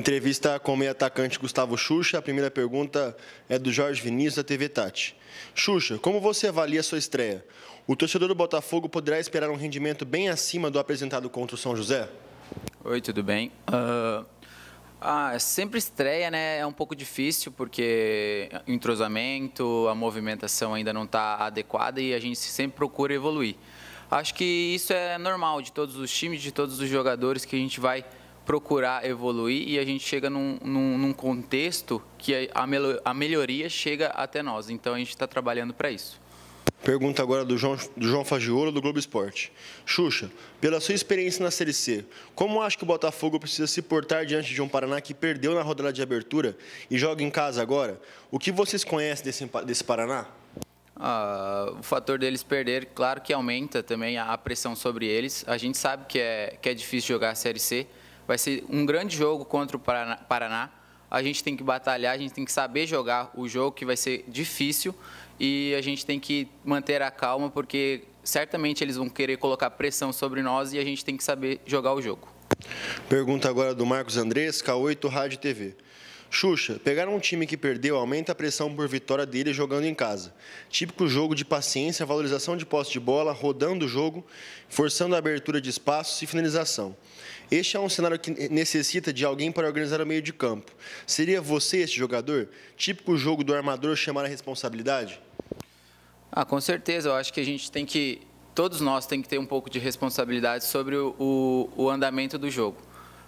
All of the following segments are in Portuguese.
Entrevista com o meio-atacante Gustavo Xuxa. A primeira pergunta é do Jorge Vinícius, da TV Tati. Xuxa, como você avalia a sua estreia? O torcedor do Botafogo poderá esperar um rendimento bem acima do apresentado contra o São José? Oi, tudo bem? Uh, ah, sempre estreia, né? É um pouco difícil porque entrosamento, a movimentação ainda não está adequada e a gente sempre procura evoluir. Acho que isso é normal de todos os times, de todos os jogadores que a gente vai procurar evoluir e a gente chega num, num, num contexto que a, a melhoria chega até nós. Então a gente está trabalhando para isso. Pergunta agora do João, do João Fagiolo, do Globo Esporte. Xuxa, pela sua experiência na Série C, como acha que o Botafogo precisa se portar diante de um Paraná que perdeu na rodada de abertura e joga em casa agora? O que vocês conhecem desse, desse Paraná? Ah, o fator deles perder, claro que aumenta também a pressão sobre eles. A gente sabe que é, que é difícil jogar a Série C, Vai ser um grande jogo contra o Paraná. A gente tem que batalhar, a gente tem que saber jogar o jogo, que vai ser difícil. E a gente tem que manter a calma, porque certamente eles vão querer colocar pressão sobre nós e a gente tem que saber jogar o jogo. Pergunta agora do Marcos Andrés, K8 Rádio TV. Xuxa, pegar um time que perdeu aumenta a pressão por vitória dele jogando em casa. Típico jogo de paciência, valorização de posse de bola, rodando o jogo, forçando a abertura de espaços e finalização. Este é um cenário que necessita de alguém para organizar o meio de campo. Seria você esse jogador? Típico jogo do armador chamar a responsabilidade? Ah, com certeza. Eu acho que a gente tem que. Todos nós tem que ter um pouco de responsabilidade sobre o, o, o andamento do jogo.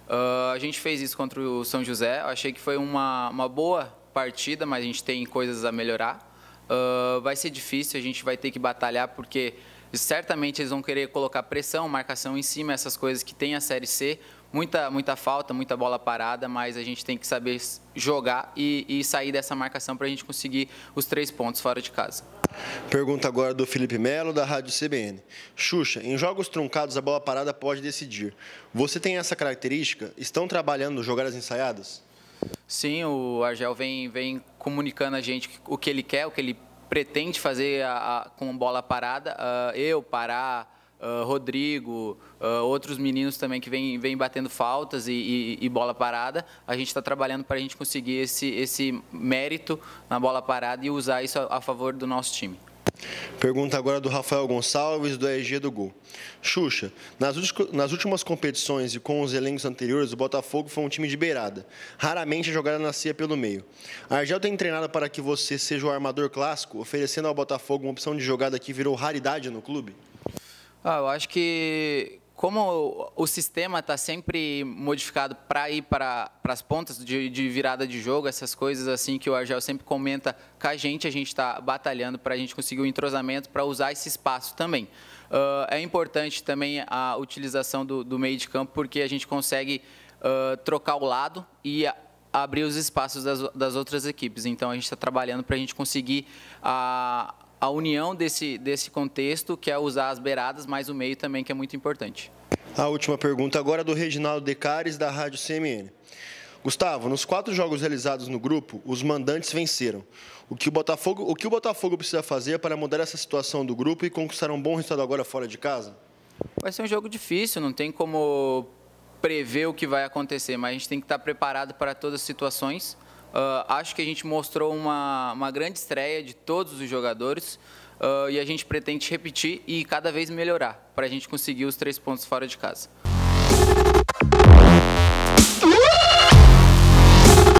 Uh, a gente fez isso contra o São José. Eu achei que foi uma, uma boa partida, mas a gente tem coisas a melhorar. Uh, vai ser difícil, a gente vai ter que batalhar, porque certamente eles vão querer colocar pressão, marcação em cima, essas coisas que tem a Série C. Muita, muita falta, muita bola parada, mas a gente tem que saber jogar e, e sair dessa marcação para a gente conseguir os três pontos fora de casa. Pergunta agora do Felipe Melo, da Rádio CBN. Xuxa, em jogos truncados a bola parada pode decidir. Você tem essa característica? Estão trabalhando jogadas ensaiadas? Sim, o Argel vem, vem comunicando a gente o que ele quer, o que ele pretende fazer a, a, com bola parada. Uh, eu, parar ah, Rodrigo, uh, outros meninos também que vêm vem batendo faltas e, e, e, bola parada. A gente está trabalhando para a gente conseguir esse, esse mérito na bola parada e usar isso a, a favor do nosso time. Pergunta agora do Rafael Gonçalves, do EG do Gol. Xuxa, nas últimas competições e com os elencos anteriores, o Botafogo foi um time de beirada. Raramente a jogada nascia pelo meio. A Argel tem treinado para que você seja o armador clássico, oferecendo ao Botafogo uma opção de jogada que virou raridade no clube? Ah, eu acho que como o sistema está sempre modificado para ir para, para as pontas de, de, virada de jogo, essas coisas assim que o Argel sempre comenta com a gente, a gente está batalhando para a gente conseguir o um entrosamento para usar esse espaço também. Uh, é importante também a utilização do, do, meio de campo, porque a gente consegue uh, trocar o lado e a, abrir os espaços das, das, outras equipes. Então, a gente está trabalhando para a gente conseguir a, a união desse, desse contexto, que é usar as beiradas mais o meio também, que é muito importante. A última pergunta agora é do Reginaldo Decares, da Rádio CMN. Gustavo, nos quatro jogos realizados no grupo, os mandantes venceram. O que o Botafogo, o que o Botafogo precisa fazer para mudar essa situação do grupo e conquistar um bom resultado agora fora de casa? Vai ser um jogo difícil, não tem como prever o que vai acontecer, mas a gente tem que estar preparado para todas as situações. Uh, acho que a gente mostrou uma, uma grande estreia de todos os jogadores uh, e a gente pretende repetir e cada vez melhorar para a gente conseguir os três pontos fora de casa.